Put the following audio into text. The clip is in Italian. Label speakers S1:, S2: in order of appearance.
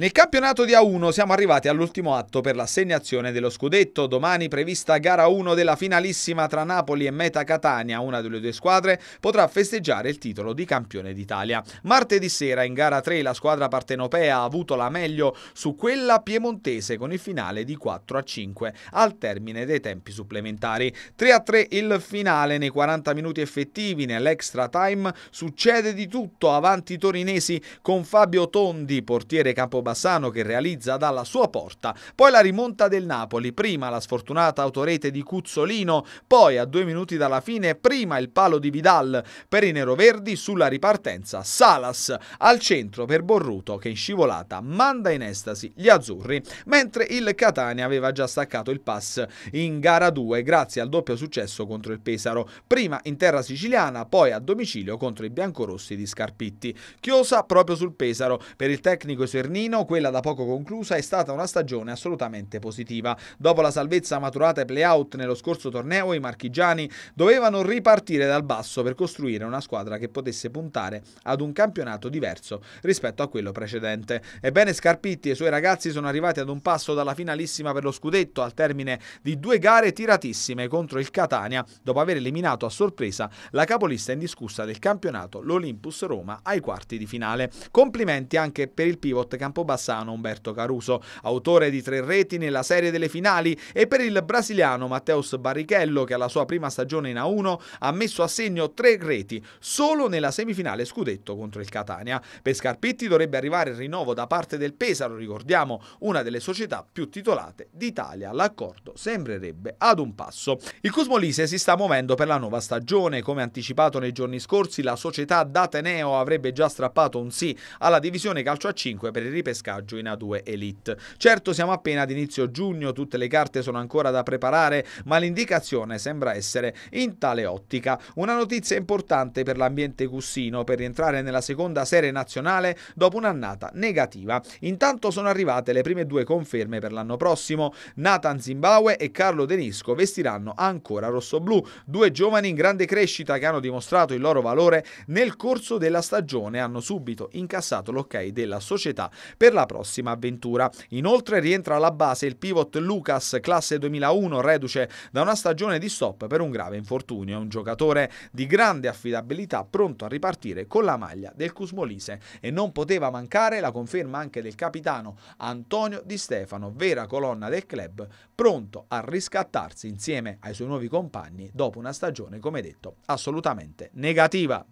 S1: Nel campionato di A1 siamo arrivati all'ultimo atto per l'assegnazione dello scudetto. Domani prevista gara 1 della finalissima tra Napoli e Meta Catania, una delle due squadre, potrà festeggiare il titolo di campione d'Italia. Martedì sera in gara 3 la squadra partenopea ha avuto la meglio su quella piemontese con il finale di 4 a 5 al termine dei tempi supplementari. 3 a 3 il finale nei 40 minuti effettivi nell'extra time succede di tutto avanti i torinesi con Fabio Tondi, portiere campobattista Bassano che realizza dalla sua porta, poi la rimonta del Napoli, prima la sfortunata autorete di Cuzzolino, poi a due minuti dalla fine prima il palo di Vidal per i neroverdi sulla ripartenza Salas al centro per Borruto che in scivolata manda in estasi gli azzurri, mentre il Catania aveva già staccato il pass in gara 2 grazie al doppio successo contro il Pesaro, prima in terra siciliana, poi a domicilio contro i biancorossi di Scarpitti. Chiosa proprio sul Pesaro per il tecnico Sernini Torino, quella da poco conclusa, è stata una stagione assolutamente positiva. Dopo la salvezza maturata ai playout nello scorso torneo, i marchigiani dovevano ripartire dal basso per costruire una squadra che potesse puntare ad un campionato diverso rispetto a quello precedente. Ebbene Scarpitti e i suoi ragazzi sono arrivati ad un passo dalla finalissima per lo scudetto al termine di due gare tiratissime contro il Catania dopo aver eliminato a sorpresa la capolista indiscussa del campionato, l'Olympus Roma, ai quarti di finale. Complimenti anche per il pivot campo Filippo Bassano Umberto Caruso, autore di tre reti nella serie delle finali e per il brasiliano Matteus Barrichello che alla sua prima stagione in A1 ha messo a segno tre reti solo nella semifinale scudetto contro il Catania. Per Scarpitti dovrebbe arrivare il rinnovo da parte del Pesaro, ricordiamo, una delle società più titolate d'Italia. L'accordo sembrerebbe ad un passo. Il Cosmolise si sta muovendo per la nuova stagione. Come anticipato nei giorni scorsi, la società d'Ateneo avrebbe già strappato un sì alla divisione calcio a 5 per il ripeto pescaggio in A2 Elite. Certo siamo appena ad inizio giugno, tutte le carte sono ancora da preparare, ma l'indicazione sembra essere in tale ottica. Una notizia importante per l'ambiente cussino per rientrare nella seconda serie nazionale dopo un'annata negativa. Intanto sono arrivate le prime due conferme per l'anno prossimo. Nathan Zimbabwe e Carlo Denisco vestiranno ancora rossoblù, due giovani in grande crescita che hanno dimostrato il loro valore nel corso della stagione hanno subito incassato l'ok della società per la prossima avventura. Inoltre rientra alla base il pivot Lucas, classe 2001, reduce da una stagione di stop per un grave infortunio. È un giocatore di grande affidabilità, pronto a ripartire con la maglia del Cusmolise e non poteva mancare la conferma anche del capitano Antonio Di Stefano, vera colonna del club, pronto a riscattarsi insieme ai suoi nuovi compagni dopo una stagione, come detto, assolutamente negativa.